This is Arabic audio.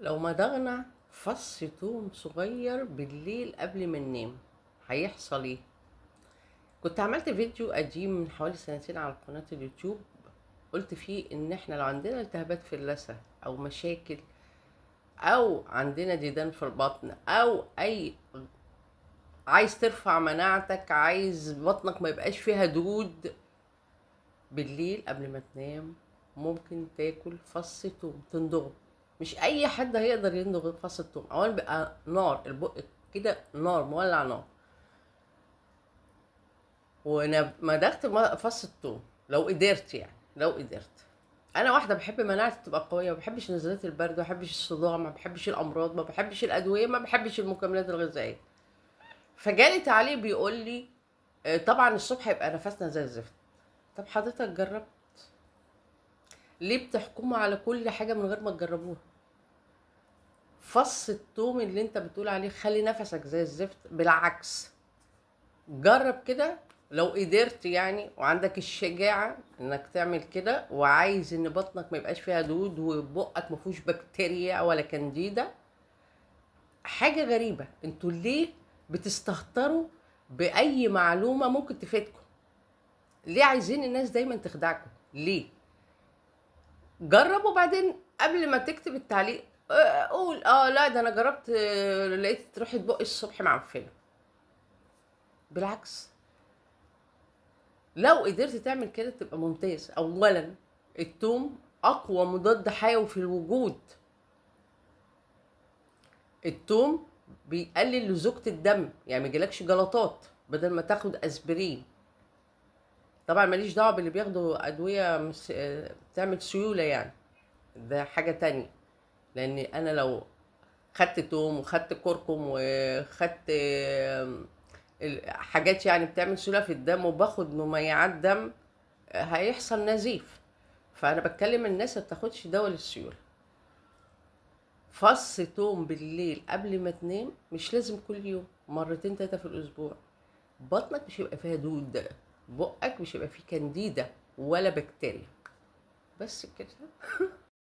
لو مضغنا فص توم صغير بالليل قبل ما ننام هيحصل ايه كنت عملت فيديو قديم من حوالي سنتين على قناة اليوتيوب قلت فيه ان احنا لو عندنا التهابات في اللثة او مشاكل او عندنا ديدان في البطن او اي عايز ترفع مناعتك عايز بطنك ما يبقاش فيها دود بالليل قبل ما تنام ممكن تاكل فص توم تندغه مش اي حد هيقدر يندغ غير فص الثوم اولا بقى نار البق كده نار مولع نار وانا دغت فص الثوم لو قدرت يعني لو قدرت انا واحده بحب مناعتي تبقى قويه ما بحبش نزلات البرد ما بحبش الصداع ما بحبش الامراض ما بحبش الادويه ما بحبش المكملات الغذائيه فجالي تعليق بيقول لي آه، طبعا الصبح يبقى نفسنا زي الزفت طب حضرتك جربت ليه بتحكموا على كل حاجه من غير ما تجربوها فص التوم اللي انت بتقول عليه خلي نفسك زي الزفت بالعكس جرب كده لو قدرت يعني وعندك الشجاعة انك تعمل كده وعايز ان بطنك ما يبقاش فيها دود وبقك ما فيهوش بكتيريا ولا كانديدا حاجة غريبة انتوا ليه بتستهتروا بأي معلومة ممكن تفيدكم ليه عايزين الناس دايما تخدعكم ليه جربوا بعدين قبل ما تكتب التعليق اقول اه لا ده انا جربت آه، لقيت تروحي تبقي الصبح معفنه بالعكس لو قدرت تعمل كده تبقى ممتاز اولا التوم اقوى مضاد حيوي في الوجود التوم بيقلل لزوجة الدم يعني ما يجيلكش جلطات بدل ما تاخد اسبرين طبعا ماليش دعوه باللي بياخدوا ادويه بتعمل آه، تعمل سيوله يعني ده حاجه تانية لان انا لو خدت توم وخدت كركم وخدت حاجات يعني بتعمل سيوله في الدم وباخد مميعات دم هيحصل نزيف فانا بتكلم الناس ما بتاخدش دواء للسيوله فص توم بالليل قبل ما تنام مش لازم كل يوم مرتين تلاته في الاسبوع بطنك مش هيبقى فيها دود بقك مش هيبقى فيه كانديدا ولا بكتيريا بس كده